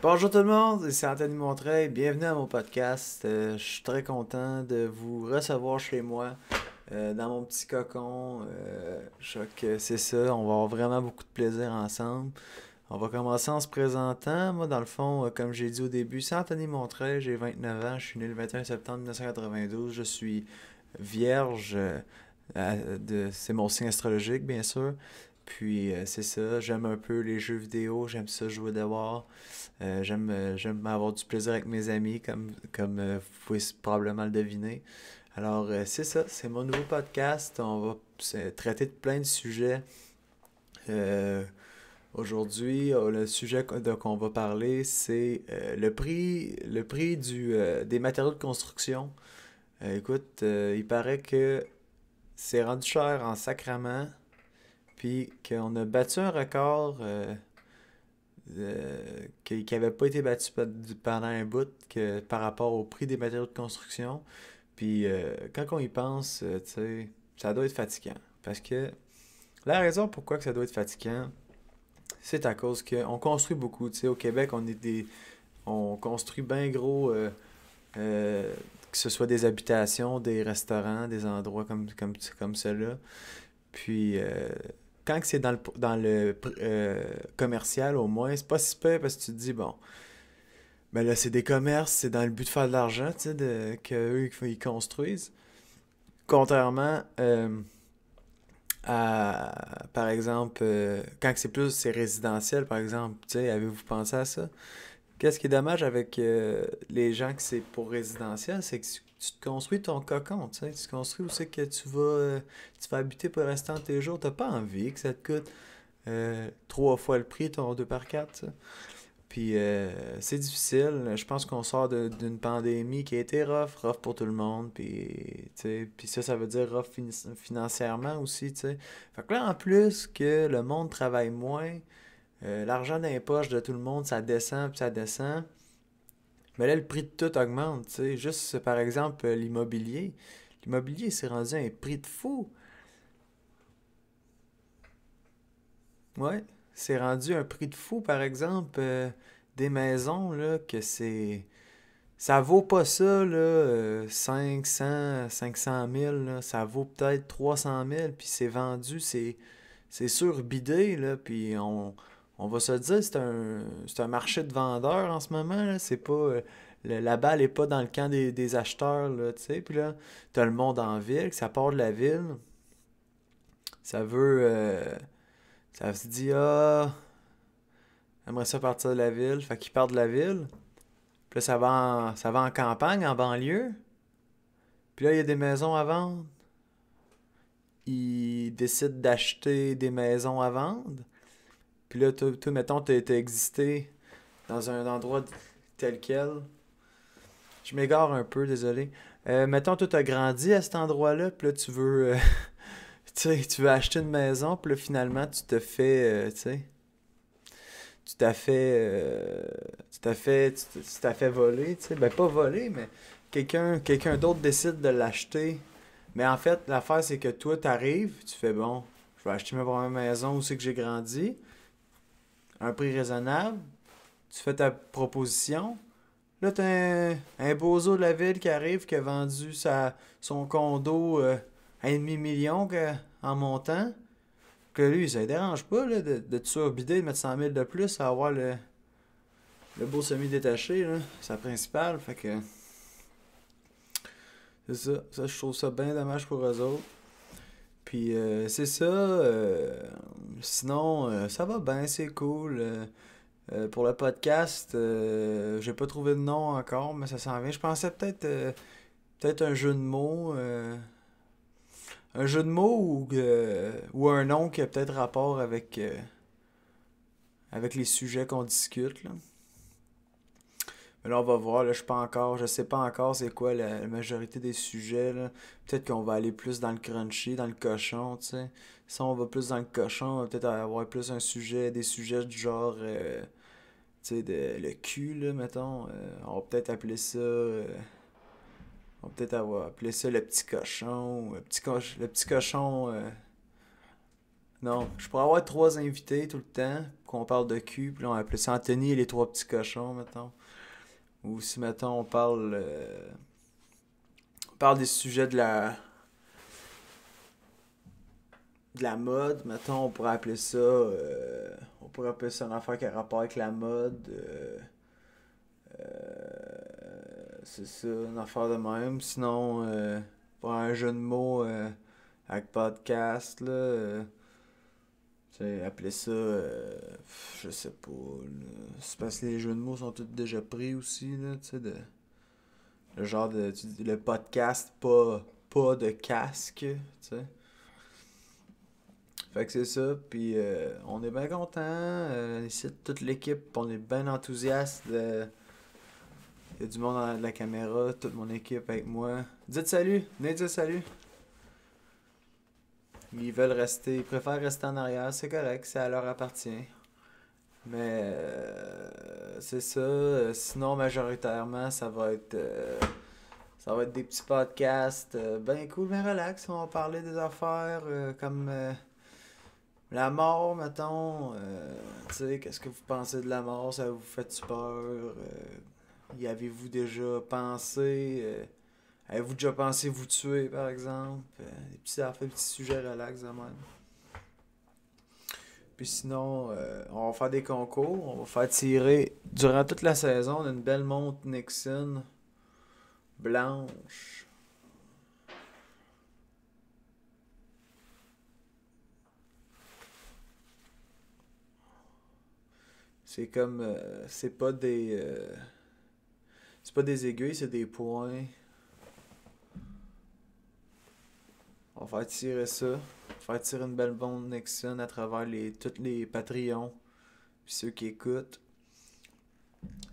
Bonjour tout le monde, c'est Anthony Montreuil, bienvenue à mon podcast. Euh, je suis très content de vous recevoir chez moi, euh, dans mon petit cocon. Euh, je crois que c'est ça, on va avoir vraiment beaucoup de plaisir ensemble. On va commencer en se présentant. Moi, dans le fond, comme j'ai dit au début, c'est Anthony Montreuil, j'ai 29 ans, je suis né le 21 septembre 1992, je suis vierge. c'est mon signe astrologique, bien sûr. Puis euh, c'est ça, j'aime un peu les jeux vidéo, j'aime ça jouer dehors, euh, j'aime euh, j'aime avoir du plaisir avec mes amis, comme, comme vous pouvez probablement le deviner. Alors c'est ça, c'est mon nouveau podcast, on va traiter de plein de sujets. Aujourd'hui, le sujet dont on va parler, c'est le prix, le prix du, des matériaux de construction. écoute, il paraît que c'est rendu cher en sacrament puis qu'on a battu un record euh, qui n'avait pas été battu pendant un bout que, par rapport au prix des matériaux de construction. Puis euh, quand on y pense, euh, ça doit être fatigant. Parce que la raison pourquoi que ça doit être fatigant, c'est à cause qu'on construit beaucoup. au Québec, on est des. On construit bien gros que ce soit des habitations, des restaurants, des endroits comme, comme, comme cela. Puis, quand c'est dans le, dans le euh, commercial, au moins, c'est pas si peu parce que tu te dis, bon, ben là, c'est des commerces, c'est dans le but de faire de l'argent, tu sais, qu'eux, ils construisent. Contrairement euh, à, par exemple, euh, quand c'est plus, résidentiel, par exemple, tu sais, avez-vous pensé à ça? Qu'est-ce qui est dommage avec les gens que c'est pour résidentiel, c'est que tu te construis ton cocon, tu sais, tu te construis où c'est que tu vas, euh, tu vas habiter pour l'instant tes jours. T'as pas envie que ça te coûte euh, trois fois le prix ton 2 par 4 Puis euh, c'est difficile. Je pense qu'on sort d'une pandémie qui a été rough, rough pour tout le monde. Puis, puis ça, ça veut dire rough financièrement aussi. Fait que en plus que le monde travaille moins, l'argent dans les poches de tout le monde, ça descend, puis ça descend. Mais là, le prix de tout augmente. sais. Juste, par exemple, euh, l'immobilier. L'immobilier s'est rendu un prix de fou. Ouais, c'est rendu un prix de fou, par exemple, euh, des maisons, là, que c'est... Ça vaut pas ça, là, 500, 500 000, là, ça vaut peut-être 300 000, puis c'est vendu, c'est, c'est surbidé, là, puis on, on va se dire, c'est un, c'est un marché de vendeurs en ce moment. C'est pas, euh, la balle n'est pas dans le camp des, acheteurs. Là, Puis là, tu as le monde en ville, ça part de la ville. Ça veut. Euh, ça se dit, ah, j'aimerais ça partir de la ville. Fait qu'il part de la ville. Puis là, ça va, en, ça va en campagne, en banlieue. Puis là, il y a des maisons à vendre. Ils décident d'acheter des maisons à vendre. Puis là, toi, toi mettons, t'as existé dans un endroit tel quel. Je m'égare un peu, désolé. Euh, mettons, tu as grandi à cet endroit-là, puis là, tu veux. Euh, tu veux acheter une maison, puis là, finalement, tu te fais. Euh, tu t'as fait. tu t'as fait. Tu t'as fait voler, tu sais. Ben, pas voler, mais quelqu'un quelqu'un d'autre décide de l'acheter. Mais en fait, l'affaire, c'est que toi, tu t'arrives, tu fais bon, je vais acheter ma première maison où c'est que j'ai grandi un prix raisonnable, tu fais ta proposition. Là, t'as un, un bozo de la ville qui arrive, qui a vendu sa, son condo à euh, un demi-million en montant. Que lui, ça ne dérange pas de, de te surbider, de mettre 100 000 de plus à avoir le, le beau semi-détaché, sa principale. Fait que. C'est ça. Ça, je trouve ça bien dommage pour eux autres. Puis euh, c'est ça. Euh, sinon, euh, ça va bien, c'est cool. pour le podcast, j'ai pas trouvé de nom encore, mais ça s'en vient. Je pensais peut-être peut-être un jeu de mots. un jeu de mots ou, un nom qui a peut-être rapport avec, avec les sujets qu'on discute. Là. Mais là, on va voir. Là, je pas encore. Je sais pas encore c'est quoi la, majorité des sujets. Peut-être qu'on va aller plus dans le crunchy, dans le cochon, tu sais. Si on va plus dans le cochon, on va peut-être avoir plus un sujet, des sujets du genre. Euh, tu sais, de, le cul, là, mettons. Euh, on va peut-être appeler ça. Euh, on va peut-être avoir appelé ça le petit cochon. Le petit, le petit cochon. Non, je pourrais avoir trois invités tout le temps, qu'on parle de cul, puis là, on appeler ça Anthony et les trois petits cochons, mettons ou si, maintenant on parle, euh, on parle des sujets de la, de la mode, maintenant on pourrait appeler ça, euh, on pourrait appeler ça une affaire qui a rapport avec la mode. Euh, c'est ça, une affaire de même. Sinon, pour un jeu de mots avec podcast, là appeler ça, euh, je sais pas, c'est parce que les jeux de mots sont tous déjà pris aussi, tu de... Le genre de, le podcast, pas, pas de casque, tu Fait que c'est ça, puis euh, on est bien content, euh, ici, toute l'équipe, on est bien enthousiaste de... Il y a du monde à la, caméra, toute mon équipe avec moi. Dites salut, venez dire salut ils veulent rester, ils préfèrent rester en arrière, c'est correct, ça leur appartient. Mais euh, c'est ça. Euh, sinon, majoritairement, ça va être euh, ça va être des petits podcasts. ben cool, mais ben relax. On va parler des affaires comme la mort, mettons. tu sais, qu'est-ce que vous pensez de la mort? Ça vous fait peur? y avez-vous déjà pensé? Avez-vous déjà pensé vous tuer, par exemple? des euh, petits affaires, petits sujets relax de Puis sinon, euh, on va faire des concours. On va faire tirer, durant toute la saison, une belle montre Nixon blanche. C'est comme... Euh, c'est pas des... c'est pas des aiguilles, c'est des points. va faire tirer ça. Faire tirer une belle bonne Nixon à travers les, tous les Patreons. et ceux qui écoutent.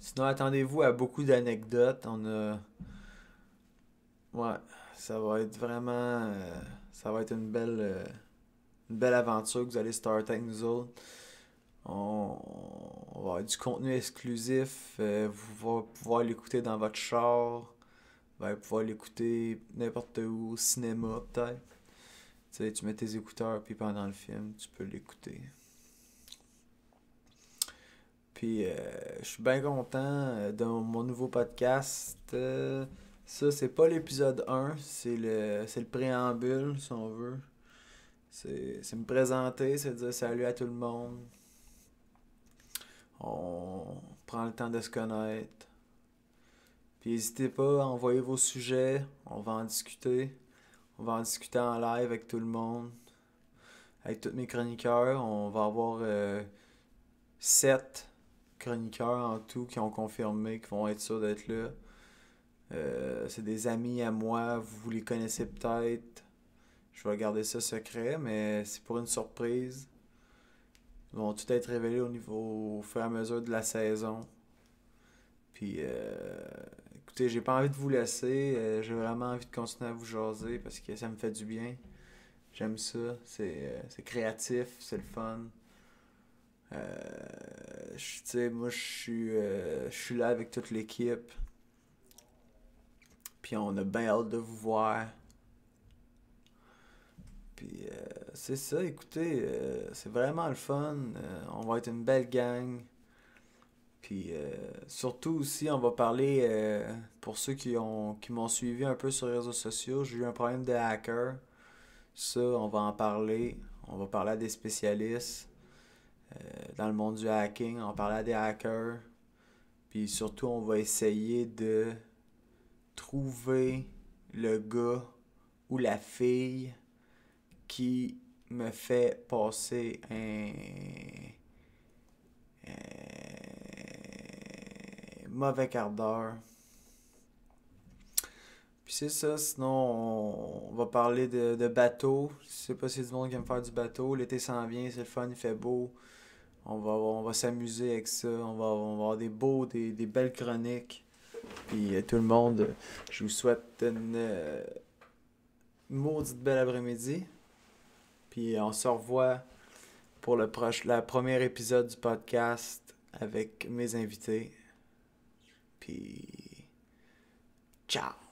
Sinon, attendez-vous à beaucoup d'anecdotes. On a. Ouais, ça va être vraiment. Euh, ça va être une belle. Euh, une belle aventure que vous allez starter avec nous autres. On, va avoir du contenu exclusif. Euh, vous allez pouvoir l'écouter dans votre char. Vous allez pouvoir l'écouter n'importe où, au cinéma peut-être sais, tu mets tes écouteurs, puis pendant le film, tu peux l'écouter. Puis, euh, je suis bien content euh, de mon nouveau podcast. Euh, ça, c'est pas l'épisode 1, c'est le, le préambule, si on veut. C'est me présenter, c'est dire salut à tout le monde. On prend le temps de se connaître. Puis n'hésitez pas à envoyer vos sujets, on va en discuter. On va en discuter en live avec tout le monde, avec tous mes chroniqueurs. On va avoir euh, sept chroniqueurs en tout qui ont confirmé qu'ils vont être sûrs d'être là. Euh, c'est des amis à moi, vous les connaissez peut-être. Je vais garder ça secret, mais c'est pour une surprise. Ils vont tout être révélés au niveau au fur et à mesure de la saison. Puis euh, écoutez, j'ai pas envie de vous laisser. Euh, j'ai vraiment envie de continuer à vous jaser parce que ça me fait du bien. J'aime ça. C'est, euh, créatif, c'est le fun. Euh, moi, je suis, je suis là avec toute l'équipe. Puis on a bien hâte de vous voir. Puis c'est ça, écoutez, c'est vraiment le fun. on va être une belle gang. Puis euh, surtout aussi, on va parler, euh, pour ceux qui ont qui m'ont suivi un peu sur les réseaux sociaux, j'ai eu un problème de hacker. Ça, on va en parler. On va parler à des spécialistes euh, dans le monde du hacking. On va parler à des hackers. Puis surtout, on va essayer de trouver le gars ou la fille qui me fait passer un... un mauvais quart d'heure. Puis c'est ça, sinon on va parler de, bateau. Je sais pas si du monde qui aime faire du bateau. L'été s'en vient, c'est le fun, il fait beau. On va, on va s'amuser avec ça. On va, on avoir des beaux, des, belles chroniques. Puis euh, tout le monde, je vous souhaite une euh, maudite belle après-midi. Puis on se revoit pour le proche, la premier épisode du podcast avec mes invités. Ciao.